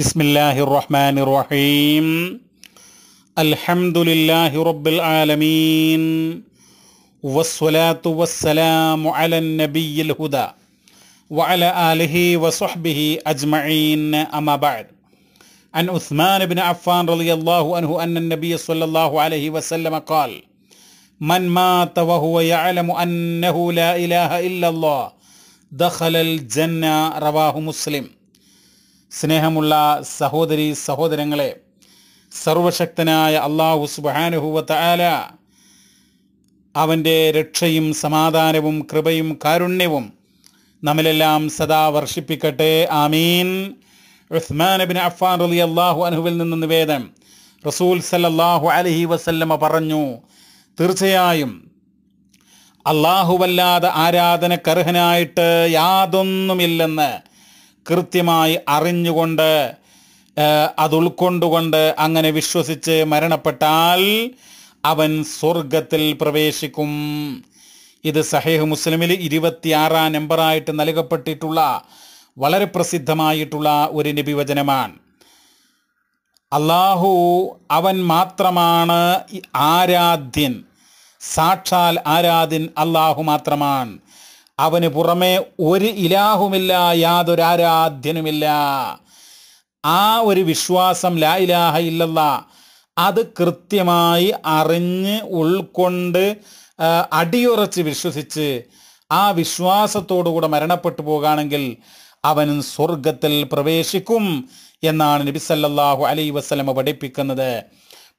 بسم الله الرحمن الرحيم الحمد لله رب العالمين والصلاة والسلام على النبي الهدى وعلى آله وصحبه أجمعين أما بعد عن عثمان بن عفان رضي الله عنه أن النبي صلى الله عليه وسلم قال من مات وهو يعلم أنه لا إله إلا الله دخل الجنة رواه مسلم സ്നേഹമുള്ള സഹോദരി സഹോദരങ്ങളെ സർവശക്തനായ അള്ളാഹു സുബാനുഹുവല അവൻ്റെ രക്ഷയും സമാധാനവും കൃപയും കാരുണ്യവും നമ്മളെല്ലാം സദാ വർഷിപ്പിക്കട്ടെ ആമീൻ ഉസ്മാൻ അബിൻ അഫ്ഫാൻ അലി അള്ളാഹു അനുഹുവിൽ നിന്ന് നിവേദനം റസൂൽ സല്ലാഹു അലഹി വസല്ലമ പറഞ്ഞു തീർച്ചയായും അള്ളാഹുവല്ലാതെ ആരാധനക്കർഹനായിട്ട് യാതൊന്നുമില്ലെന്ന് കൃത്യമായി അറിഞ്ഞുകൊണ്ട് അത് ഉൾക്കൊണ്ടുകൊണ്ട് അങ്ങനെ വിശ്വസിച്ച് മരണപ്പെട്ടാൽ അവൻ സ്വർഗത്തിൽ പ്രവേശിക്കും ഇത് സഹേഹ് മുസ്ലിമിൽ ഇരുപത്തിയാറാം നമ്പറായിട്ട് നൽകപ്പെട്ടിട്ടുള്ള വളരെ പ്രസിദ്ധമായിട്ടുള്ള ഒരു നിബിവചനമാണ് അള്ളാഹു അവൻ മാത്രമാണ് ആരാധ്യൻ സാക്ഷാൽ ആരാധ്യൻ അള്ളാഹു മാത്രമാണ് അവന് പുറമേ ഒരു ഇലാഹുമില്ല ആരാധ്യനുമില്ല ആ ഒരു വിശ്വാസം ലാ ഇലാഹ ഇല്ലല്ല അത് കൃത്യമായി അറിഞ്ഞ് ഉൾക്കൊണ്ട് അടിയുറച്ച് വിശ്വസിച്ച് ആ വിശ്വാസത്തോടുകൂടെ മരണപ്പെട്ടു പോകുകയാണെങ്കിൽ അവൻ സ്വർഗത്തിൽ പ്രവേശിക്കും എന്നാണ് നബി സല്ലല്ലാഹു അലൈ വസ്ലമ പഠിപ്പിക്കുന്നത്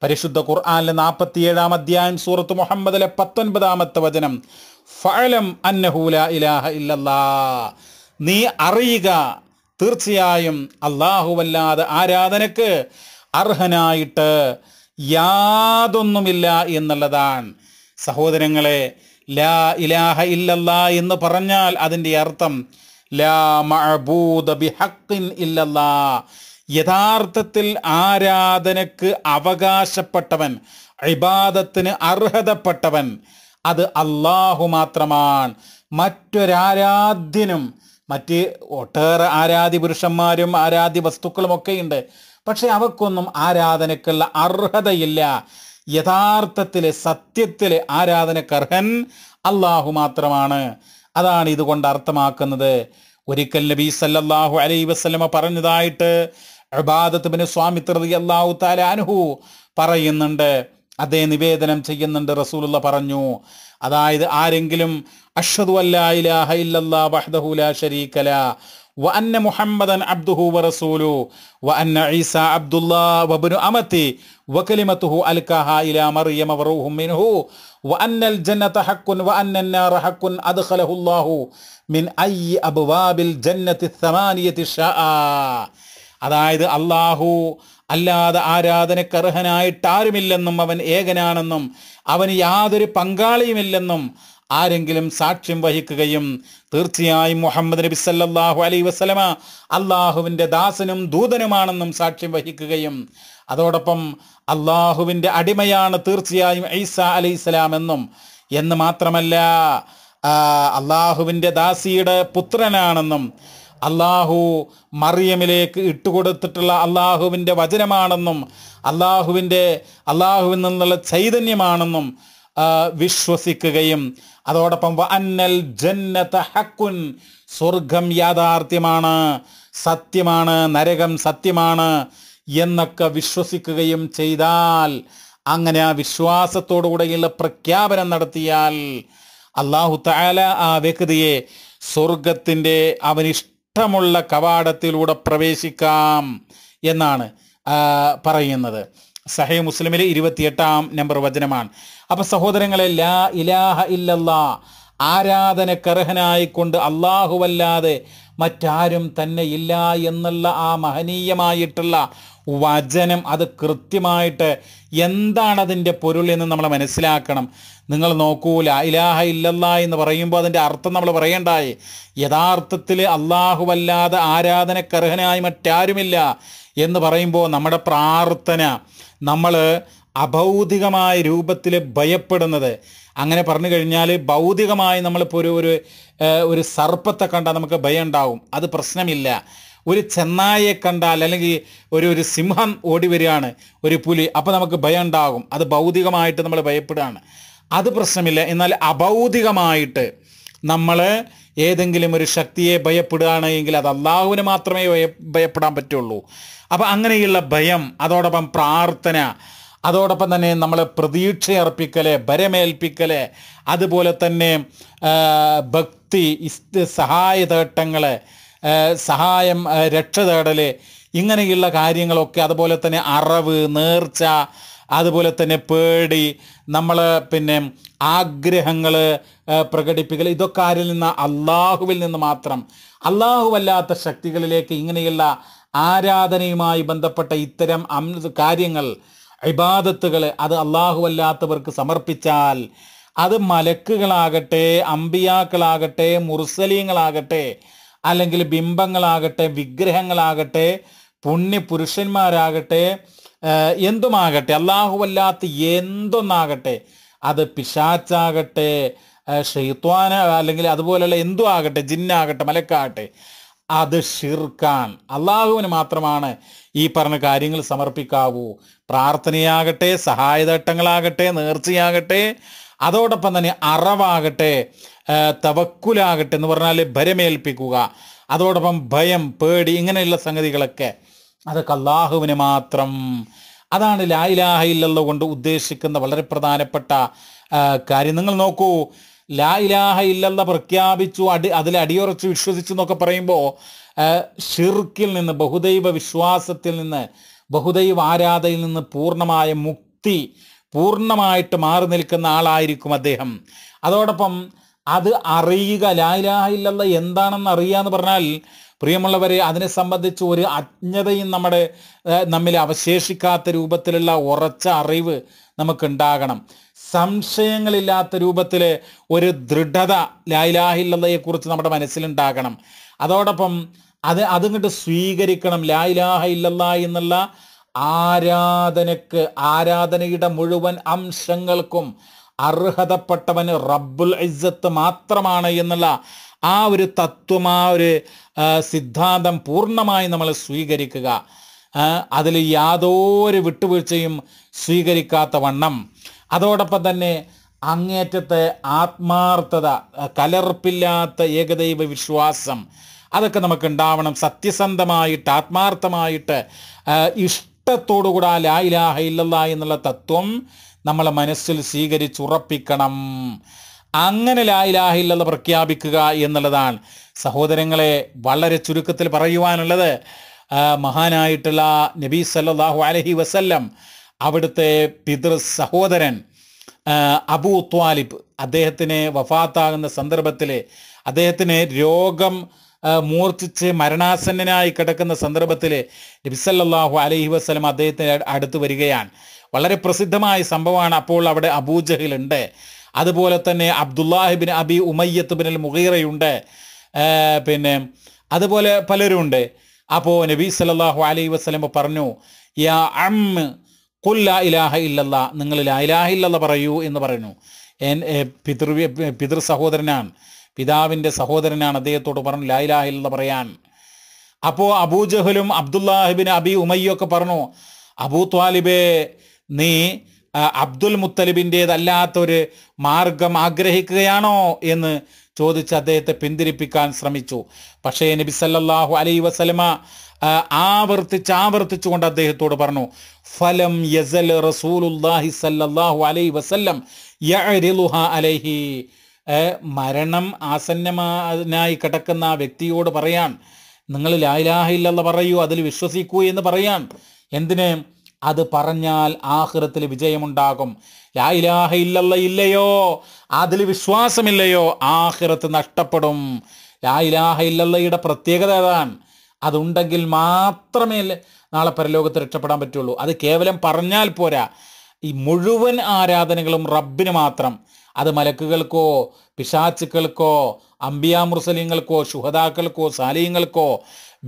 പരിശുദ്ധ ഖുർആാനിലെ നാൽപ്പത്തിയേഴാം അധ്യായം സൂറത്ത് മുഹമ്മദിലെ പത്തൊൻപതാമത്തെ വചനം ഇലാഹ നീ അറിയുക തീർച്ചയായും അള്ളാഹുവല്ലാതെ ആരാധനക്ക് അർഹനായിട്ട് യാതൊന്നുമില്ല എന്നുള്ളതാണ് സഹോദരങ്ങളെ ലാ ഇലാഹ ഇല്ലല്ലാ എന്ന് പറഞ്ഞാൽ അതിൻ്റെ അർത്ഥം ലാ മഅബൂദ യഥാർത്ഥത്തിൽ ആരാധനക്ക് അവകാശപ്പെട്ടവൻ ഇബാദത്തിന് അർഹതപ്പെട്ടവൻ അത് അള്ളാഹു മാത്രമാണ് മറ്റൊരാരാധ്യനും മറ്റ് ഒട്ടേറെ ആരാധി പുരുഷന്മാരും ആരാധി ഉണ്ട് പക്ഷെ അവക്കൊന്നും ആരാധനക്കുള്ള അർഹതയില്ല യഥാർത്ഥത്തിൽ സത്യത്തിൽ ആരാധനക്കർഹൻ അള്ളാഹു മാത്രമാണ് അതാണ് ഇതുകൊണ്ട് അർത്ഥമാക്കുന്നത് ഒരിക്കൽ നബി സല്ലാഹു അലൈ വസ്ലമ പറഞ്ഞതായിട്ട് അബാദത്ത് ബിന് സ്വാമിത്രതി അള്ളാഹു താലാനുഹു പറയുന്നുണ്ട് അതേ നിവേദനം ചെയ്യുന്നുണ്ട് റസൂലുള്ള പറഞ്ഞു അതായത് ആരെങ്കിലും അഷദു അല്ലാഹ ഇല്ലല്ലാ വഹ്ദഹു ലാ ശരീകല വഅന്ന മുഹമ്മദൻ അബ്ദുഹു വറസൂലു വഅന്ന ഈസ അബ്ദുല്ലാ വബ്നു അമതി വകലിമതുഹു അൽകഹ ഇലാ മറിയമ വറൂഹും മിൻഹു വഅന്ന അൽ ജന്നത ഹഖ്കുൻ വഅന്ന النار ഹഖ്കുൻ അദ്ഖലഹു അല്ലാഹു മിൻ ഐ അബ്വാബിൽ ജന്നതി الثمانيه شاء അതായത് അള്ളാഹു അല്ലാതെ ആരാധനക്കർഹനായിട്ടാരുമില്ലെന്നും ആരുമില്ലെന്നും അവൻ ഏകനാണെന്നും അവന് യാതൊരു പങ്കാളിയുമില്ലെന്നും ആരെങ്കിലും സാക്ഷ്യം വഹിക്കുകയും തീർച്ചയായും മുഹമ്മദ് നബി സല്ലാഹു അലൈ വസ്ലമ അള്ളാഹുവിൻ്റെ ദാസനും ദൂതനുമാണെന്നും സാക്ഷ്യം വഹിക്കുകയും അതോടൊപ്പം അള്ളാഹുവിൻ്റെ അടിമയാണ് തീർച്ചയായും ഐസ സ്വലാം എന്നും എന്ന് മാത്രമല്ല അള്ളാഹുവിൻ്റെ ദാസിയുടെ പുത്രനാണെന്നും അള്ളാഹു മറിയമിലേക്ക് ഇട്ടുകൊടുത്തിട്ടുള്ള അള്ളാഹുവിൻ്റെ വചനമാണെന്നും അള്ളാഹുവിൻ്റെ അള്ളാഹുവിൽ നിന്നുള്ള ചൈതന്യമാണെന്നും വിശ്വസിക്കുകയും അതോടൊപ്പം അന്നൽ ജന്നത ഹക്കുൻ സ്വർഗം യാഥാർത്ഥ്യമാണ് സത്യമാണ് നരകം സത്യമാണ് എന്നൊക്കെ വിശ്വസിക്കുകയും ചെയ്താൽ അങ്ങനെ ആ വിശ്വാസത്തോടു കൂടെയുള്ള പ്രഖ്യാപനം നടത്തിയാൽ അള്ളാഹു താല ആ വ്യക്തിയെ സ്വർഗത്തിൻ്റെ അവനിഷ്ട ചട്ടമുള്ള കവാടത്തിലൂടെ പ്രവേശിക്കാം എന്നാണ് പറയുന്നത് സഹേ മുസ്ലിമിലെ ഇരുപത്തിയെട്ടാം നമ്പർ വചനമാണ് അപ്പൊ സഹോദരങ്ങളെ ലാ ഇലാഹ ഇല്ലല്ലാ ആരാധന കർഹനായിക്കൊണ്ട് അള്ളാഹുവല്ലാതെ മറ്റാരും തന്നെ ഇല്ല എന്നുള്ള ആ മഹനീയമായിട്ടുള്ള വചനം അത് കൃത്യമായിട്ട് എന്താണതിൻ്റെ പൊരുൾ എന്ന് നമ്മൾ മനസ്സിലാക്കണം നിങ്ങൾ നോക്കൂല ഇലാഹ ഇല്ലല്ല എന്ന് പറയുമ്പോൾ അതിൻ്റെ അർത്ഥം നമ്മൾ പറയേണ്ടായി യഥാർത്ഥത്തിൽ അള്ളാഹുവല്ലാതെ ആരാധനക്കർഹനായി മറ്റാരുമില്ല എന്ന് പറയുമ്പോൾ നമ്മുടെ പ്രാർത്ഥന നമ്മൾ അഭൗതികമായ രൂപത്തിൽ ഭയപ്പെടുന്നത് അങ്ങനെ പറഞ്ഞു കഴിഞ്ഞാൽ ഭൗതികമായി നമ്മളിപ്പോൾ ഒരു ഒരു സർപ്പത്തെ കണ്ടാൽ നമുക്ക് ഭയം ഉണ്ടാവും അത് പ്രശ്നമില്ല ഒരു ചെന്നായെ കണ്ടാൽ അല്ലെങ്കിൽ ഒരു ഒരു സിംഹം ഓടി വരികയാണ് ഒരു പുലി അപ്പോൾ നമുക്ക് ഭയം ഉണ്ടാകും അത് ഭൗതികമായിട്ട് നമ്മൾ ഭയപ്പെടുകയാണ് അത് പ്രശ്നമില്ല എന്നാൽ അഭൗതികമായിട്ട് നമ്മൾ ഏതെങ്കിലും ഒരു ശക്തിയെ ഭയപ്പെടുകയാണെങ്കിൽ എങ്കിൽ അത് അള്ളാഹുവിനെ മാത്രമേ ഭയപ്പെടാൻ പറ്റുള്ളൂ അപ്പോൾ അങ്ങനെയുള്ള ഭയം അതോടൊപ്പം പ്രാർത്ഥന അതോടൊപ്പം തന്നെ നമ്മളെ പ്രതീക്ഷയർപ്പിക്കല് ഭരമേൽപ്പിക്കല് അതുപോലെ തന്നെ ഭക്തി സഹായ തേട്ടങ്ങൾ സഹായം രക്ഷ തേടൽ ഇങ്ങനെയുള്ള കാര്യങ്ങളൊക്കെ അതുപോലെ തന്നെ അറിവ് നേർച്ച അതുപോലെ തന്നെ പേടി നമ്മൾ പിന്നെ ആഗ്രഹങ്ങൾ പ്രകടിപ്പിക്കൽ ഇതൊക്കെ ആരിൽ നിന്ന് അള്ളാഹുവിൽ നിന്ന് മാത്രം അള്ളാഹുവല്ലാത്ത ശക്തികളിലേക്ക് ഇങ്ങനെയുള്ള ആരാധനയുമായി ബന്ധപ്പെട്ട ഇത്തരം കാര്യങ്ങൾ ഇബാദത്തുകളെ അത് അല്ലാത്തവർക്ക് സമർപ്പിച്ചാൽ അത് മലക്കുകളാകട്ടെ അമ്പിയാക്കളാകട്ടെ മുർസലീങ്ങളാകട്ടെ അല്ലെങ്കിൽ ബിംബങ്ങളാകട്ടെ വിഗ്രഹങ്ങളാകട്ടെ പുണ്യ പുരുഷന്മാരാകട്ടെ എന്തുമാകട്ടെ അല്ലാത്ത എന്തൊന്നാകട്ടെ അത് പിശാച്ചാകട്ടെ ഷെയ്ത്വാന അല്ലെങ്കിൽ അതുപോലെയുള്ള എന്തു ആകട്ടെ ജിന്നാകട്ടെ മലക്കാകട്ടെ അത് ഷിർക്കാൻ അള്ളാഹുവിന് മാത്രമാണ് ഈ പറഞ്ഞ കാര്യങ്ങൾ സമർപ്പിക്കാവൂ പ്രാർത്ഥനയാകട്ടെ സഹായതട്ടങ്ങളാകട്ടെ നേർച്ചയാകട്ടെ അതോടൊപ്പം തന്നെ അറവാകട്ടെ തവക്കുലാകട്ടെ എന്ന് പറഞ്ഞാൽ ഭരമേൽപ്പിക്കുക അതോടൊപ്പം ഭയം പേടി ഇങ്ങനെയുള്ള സംഗതികളൊക്കെ അതൊക്കെ അള്ളാഹുവിന് മാത്രം അതാണ് ലായിലാഹയില്ലല്ലോ കൊണ്ട് ഉദ്ദേശിക്കുന്ന വളരെ പ്രധാനപ്പെട്ട കാര്യം നിങ്ങൾ നോക്കൂ ലാ ഇലാഹ ഇല്ലെന്ന പ്രഖ്യാപിച്ചു അടി അതിൽ അടിയുറച്ച് വിശ്വസിച്ചു എന്നൊക്കെ പറയുമ്പോൾ ഷിർക്കിൽ നിന്ന് ബഹുദൈവ വിശ്വാസത്തിൽ നിന്ന് ബഹുദൈവ ആരാധയിൽ നിന്ന് പൂർണ്ണമായ മുക്തി പൂർണ്ണമായിട്ട് മാറി നിൽക്കുന്ന ആളായിരിക്കും അദ്ദേഹം അതോടൊപ്പം അത് അറിയുക ലായിലാഹ ഇല്ലല്ല എന്താണെന്ന് അറിയുക എന്ന് പറഞ്ഞാൽ പ്രിയമുള്ളവരെ അതിനെ സംബന്ധിച്ച് ഒരു അജ്ഞതയും നമ്മുടെ നമ്മിൽ അവശേഷിക്കാത്ത രൂപത്തിലുള്ള ഉറച്ച അറിവ് നമുക്കുണ്ടാകണം സംശയങ്ങളില്ലാത്ത രൂപത്തിൽ ഒരു ദൃഢത ലായിലാഹില്ലതയെക്കുറിച്ച് നമ്മുടെ മനസ്സിലുണ്ടാകണം അതോടൊപ്പം അത് അതുകൊണ്ട് സ്വീകരിക്കണം ലായിലാഹ ഇല്ലല്ല എന്നുള്ള ആരാധനക്ക് ആരാധനയുടെ മുഴുവൻ അംശങ്ങൾക്കും അർഹതപ്പെട്ടവന് റബ്ബുൽ ഇസ്സത്ത് മാത്രമാണ് എന്നുള്ള ആ ഒരു തത്വം ആ ഒരു സിദ്ധാന്തം പൂർണ്ണമായി നമ്മൾ സ്വീകരിക്കുക അതിൽ യാതൊരു വിട്ടുവീഴ്ചയും സ്വീകരിക്കാത്ത വണ്ണം അതോടൊപ്പം തന്നെ അങ്ങേറ്റത്തെ ആത്മാർത്ഥത കലർപ്പില്ലാത്ത ഏകദൈവ വിശ്വാസം അതൊക്കെ നമുക്ക് ഉണ്ടാവണം സത്യസന്ധമായിട്ട് ആത്മാർത്ഥമായിട്ട് ഇഷ്ടത്തോടുകൂടെ ലാ ഇലാഹ ഇല്ലല്ല എന്നുള്ള തത്വം നമ്മളെ മനസ്സിൽ സ്വീകരിച്ചുറപ്പിക്കണം അങ്ങനെ ലാ ഇലാഹ ഇല്ലല്ല പ്രഖ്യാപിക്കുക എന്നുള്ളതാണ് സഹോദരങ്ങളെ വളരെ ചുരുക്കത്തിൽ പറയുവാനുള്ളത് മഹാനായിട്ടുള്ള നബീ സല്ലാഹു അലഹി വസല്ലം അവിടുത്തെ പിതൃ സഹോദരൻ അബൂ ത്വാലിബ് അദ്ദേഹത്തിന് വഫാത്താകുന്ന സന്ദർഭത്തിൽ അദ്ദേഹത്തിന് രോഗം മൂർച്ഛിച്ച് മരണാസന്നനായി കിടക്കുന്ന സന്ദർഭത്തിൽ നബിസല്ലാഹു അലഹി വസ്ലം അദ്ദേഹത്തിന് അടുത്ത് വരികയാണ് വളരെ പ്രസിദ്ധമായ സംഭവമാണ് അപ്പോൾ അവിടെ അബൂജഹിലുണ്ട് അതുപോലെ തന്നെ അബ്ദുല്ലാഹിബിൻ അബി ഉമയ്യത്ത് ബിൻ മുഗീറയുണ്ട് പിന്നെ അതുപോലെ പലരുമുണ്ട് അപ്പോൾ നബി സല്ലാഹു അലൈഹി വസ്ലം പറഞ്ഞു യാ അം കൊല്ല ഇലാഹ ഇല്ലല്ല നിങ്ങൾ ഇലാഹ ഇല്ലല്ല പറയൂ എന്ന് പറയുന്നു എൻ പിതൃ പിതൃ സഹോദരനാണ് പിതാവിൻ്റെ സഹോദരനാണ് അദ്ദേഹത്തോട് പറഞ്ഞു ലാ ഇലാഹ ഇല്ലല്ല പറയാൻ അപ്പോൾ അബൂജഹലും അബ്ദുല്ലാഹിബിൻ അബി ഉമയ്യൊക്കെ പറഞ്ഞു അബൂ ത്വാലിബെ നീ അബ്ദുൽ മുത്തലിബിൻ്റേതല്ലാത്തൊരു മാർഗം ആഗ്രഹിക്കുകയാണോ എന്ന് ചോദിച്ച് അദ്ദേഹത്തെ പിന്തിരിപ്പിക്കാൻ ശ്രമിച്ചു പക്ഷേ നബി സല്ലാഹു അലൈ വസലമ ആവർത്തിച്ച് ആവർത്തിച്ചുകൊണ്ട് അദ്ദേഹത്തോട് പറഞ്ഞു ഫലം യസൽ റസൂലുല്ലാഹി സല്ലല്ലാഹു അലൈ വസല്ലം അലൈഹി മരണം ആസന്നമായി കിടക്കുന്ന ആ വ്യക്തിയോട് പറയാൻ നിങ്ങൾ ലായിലാഹില്ലെന്ന് പറയൂ അതിൽ വിശ്വസിക്കൂ എന്ന് പറയാൻ എന്തിന് അത് പറഞ്ഞാൽ ആഹ്റത്തിൽ വിജയമുണ്ടാകും ലായ്ലാഹ ഇല്ലല്ല ഇല്ലയോ അതിൽ വിശ്വാസമില്ലയോ ആഹ്റത്ത് നഷ്ടപ്പെടും ലായ്ലാഹ ഇല്ലല്ലയുടെ പ്രത്യേകത ഏതാണ് അതുണ്ടെങ്കിൽ മാത്രമേ നാളെ പരലോകത്ത് രക്ഷപ്പെടാൻ പറ്റുള്ളൂ അത് കേവലം പറഞ്ഞാൽ പോരാ ഈ മുഴുവൻ ആരാധനകളും റബ്ബിന് മാത്രം അത് മലക്കുകൾക്കോ പിശാച്ചുക്കൾക്കോ അമ്പിയാമൃസലിങ്ങൾക്കോ ശുഹതാക്കൾക്കോ സാലിയങ്ങൾക്കോ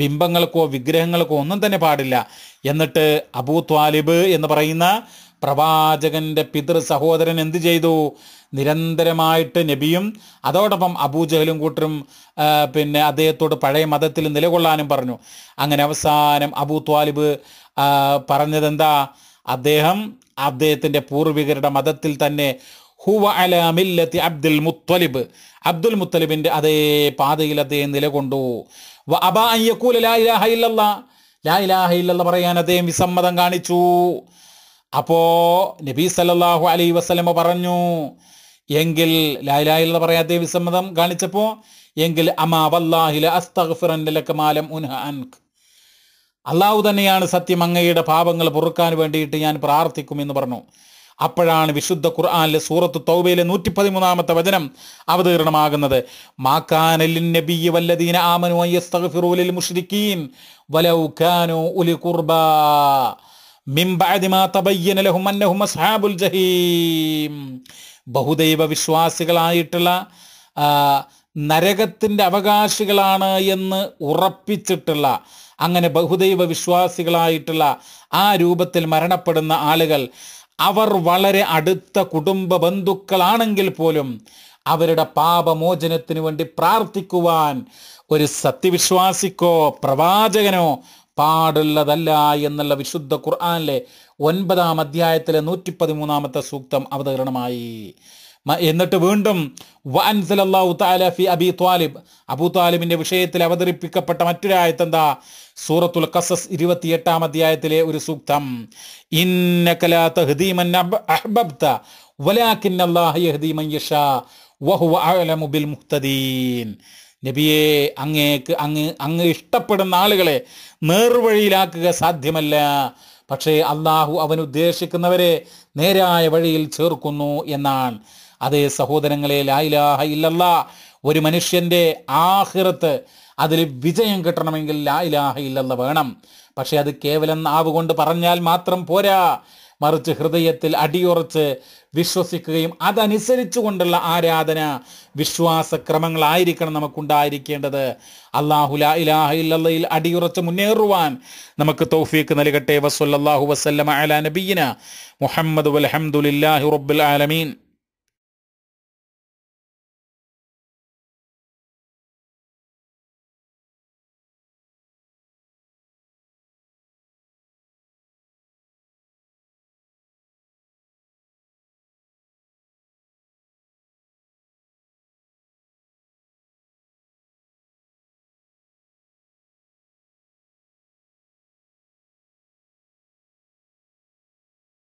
ബിംബങ്ങൾക്കോ വിഗ്രഹങ്ങൾക്കോ ഒന്നും തന്നെ പാടില്ല എന്നിട്ട് അബൂ ത്വാലിബ് എന്ന് പറയുന്ന പ്രവാചകന്റെ പിതൃ സഹോദരൻ എന്ത് ചെയ്തു നിരന്തരമായിട്ട് നബിയും അതോടൊപ്പം അബൂജഹലും കൂട്ടരും പിന്നെ അദ്ദേഹത്തോട് പഴയ മതത്തിൽ നിലകൊള്ളാനും പറഞ്ഞു അങ്ങനെ അവസാനം അബൂ ത്വാലിബ് പറഞ്ഞതെന്താ അദ്ദേഹം അദ്ദേഹത്തിൻ്റെ പൂർവികരുടെ മതത്തിൽ തന്നെ ഹുവ അലാമില്ലത്തി അബ്ദുൽ മുത്തലിബ് അബ്ദുൽ മുത്തലിബിൻ്റെ അതേ പാതയിൽ അദ്ദേഹം നിലകൊണ്ടു അബാ അബ അയ്യക്കൂല ലാ ഇലാഹ ഇല്ലല്ല ലാ ഇലാഹ ഇല്ലല്ല പറയാൻ അദ്ദേഹം വിസമ്മതം കാണിച്ചു അപ്പോ നബി സല്ലാഹു അലൈ വസ്ലമ പറഞ്ഞു എങ്കിൽ ലായ്ലായി പറയാത്ത വിസമ്മതം കാണിച്ചപ്പോ എങ്കിൽ അമാവല്ലാഹില അസ്തഗ്ഫിറൻലക്കമാലം ഉൻഹ അള്ളാഹു തന്നെയാണ് സത്യം അങ്ങയുടെ പാപങ്ങൾ പൊറുക്കാൻ വേണ്ടിയിട്ട് ഞാൻ എന്ന് പറഞ്ഞു അപ്പോഴാണ് വിശുദ്ധ ഖുർആാനിലെ സൂറത്ത് തൗബയിലെ നൂറ്റി പതിമൂന്നാമത്തെ വചനം അവതീർണമാകുന്നത് മാക്കാനലിൻ വല്ലദീന ആമനു മുഷ്രിഖീൻ വലൗ കാനു ഉലി കുർബാ ബഹുദൈവ വിശ്വാസികളായിട്ടുള്ള നരകത്തിൻ്റെ അവകാശികളാണ് എന്ന് ഉറപ്പിച്ചിട്ടുള്ള അങ്ങനെ ബഹുദൈവ വിശ്വാസികളായിട്ടുള്ള ആ രൂപത്തിൽ മരണപ്പെടുന്ന ആളുകൾ അവർ വളരെ അടുത്ത കുടുംബ ബന്ധുക്കളാണെങ്കിൽ പോലും അവരുടെ പാപമോചനത്തിനു വേണ്ടി പ്രാർത്ഥിക്കുവാൻ ഒരു സത്യവിശ്വാസിക്കോ പ്രവാചകനോ പാടുള്ളതല്ല എന്നുള്ള വിശുദ്ധ ഖുർആാനിലെ ഒൻപതാം അധ്യായത്തിലെ നൂറ്റി പതിമൂന്നാമത്തെ സൂക്തം അവതരണമായി എന്നിട്ട് വീണ്ടും വൻസലല്ലാഹു താല ഫി അബി ത്വാലിബ് താലിബിൻ്റെ വിഷയത്തിൽ അവതരിപ്പിക്കപ്പെട്ട മറ്റൊരായത്ത് എന്താ സൂറത്തുൽ കസസ് ഇരുപത്തിയെട്ടാം അധ്യായത്തിലെ ഒരു സൂക്തം ഇന്നക്കലാത്ത നബിയെ അങ്ങേക്ക് അങ്ങ് അങ്ങ് ഇഷ്ടപ്പെടുന്ന ആളുകളെ നേർവഴിയിലാക്കുക സാധ്യമല്ല പക്ഷേ അള്ളാഹു അവൻ ഉദ്ദേശിക്കുന്നവരെ നേരായ വഴിയിൽ ചേർക്കുന്നു എന്നാണ് അതേ സഹോദരങ്ങളെ ലായിലാഹ ഇല്ലല്ല ഒരു മനുഷ്യൻ്റെ ആഹിറത്ത് അതിൽ വിജയം കിട്ടണമെങ്കിൽ ലായിലാഹ ഇല്ലല്ല വേണം പക്ഷേ അത് കേവലം നാവ് കൊണ്ട് പറഞ്ഞാൽ മാത്രം പോരാ മറിച്ച് ഹൃദയത്തിൽ അടിയുറച്ച് വിശ്വസിക്കുകയും അതനുസരിച്ചു കൊണ്ടുള്ള ആരാധന ക്രമങ്ങളായിരിക്കണം നമുക്കുണ്ടായിരിക്കേണ്ടത് അള്ളാഹുല ഇലാഹ ഇല്ലയിൽ അടിയുറച്ച് മുന്നേറുവാൻ നമുക്ക് തൗഫീക്ക് നൽകട്ടെ വസല്ലാഹു വസ്ലം അല നബീന മുഹമ്മദ് വലഹമുല്ലാഹി റബ്ബുൽ ആലമീൻ